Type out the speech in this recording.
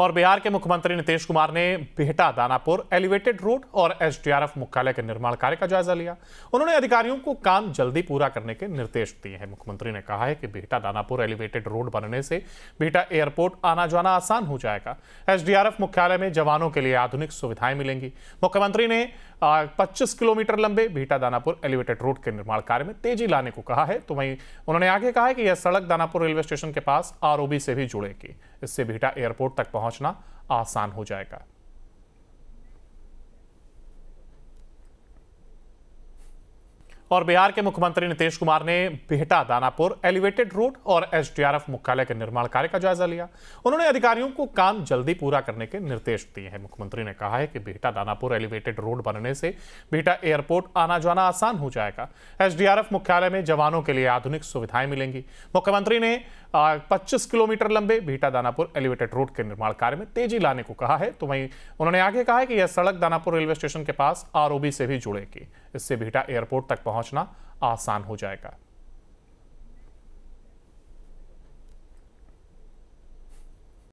और बिहार के मुख्यमंत्री नीतीश कुमार ने बेहटा दानापुर एलिवेटेड रोड और एसडीआरएफ मुख्यालय के निर्माण कार्य का जायजा लिया उन्होंने अधिकारियों को काम जल्दी पूरा करने के निर्देश दिए हैं मुख्यमंत्री ने कहा है कि बेहटा दानापुर एलिवेटेड रोड बनने से बेहटा एयरपोर्ट आना जाना आसान हो जाएगा एसडीआरएफ मुख्यालय में जवानों के लिए आधुनिक सुविधाएं मिलेंगी मुख्यमंत्री ने पच्चीस किलोमीटर लंबे बेहटा दानापुर एलिवेटेड रोड के निर्माण कार्य में तेजी लाने को कहा है तो वहीं उन्होंने आगे कहा है कि यह सड़क दानापुर रेलवे स्टेशन के पास आरओबी से भी जुड़ेगी इससे बिहटा एयरपोर्ट तक पहुंचना आसान हो जाएगा और बिहार के मुख्यमंत्री नीतीश कुमार ने बेहटा दानापुर एलिवेटेड रोड और एसडीआरएफ मुख्यालय के निर्माण कार्य का जायजा लिया उन्होंने अधिकारियों को काम जल्दी पूरा करने के निर्देश दिए हैं मुख्यमंत्री ने कहा है कि बेहटा दानापुर एलिवेटेड रोड बनने से बेहटा एयरपोर्ट आना जाना आसान हो जाएगा एसडीआरएफ मुख्यालय में जवानों के लिए आधुनिक सुविधाएं मिलेंगी मुख्यमंत्री ने पच्चीस किलोमीटर लंबे बेहटा दानापुर एलिवेटेड रोड के निर्माण कार्य में तेजी लाने को कहा है तो वहीं उन्होंने आगे कहा है कि यह सड़क दानापुर रेलवे स्टेशन के पास आरओबी से भी जुड़ेगी इससे बिहटा एयरपोर्ट तक पहुंचना आसान हो जाएगा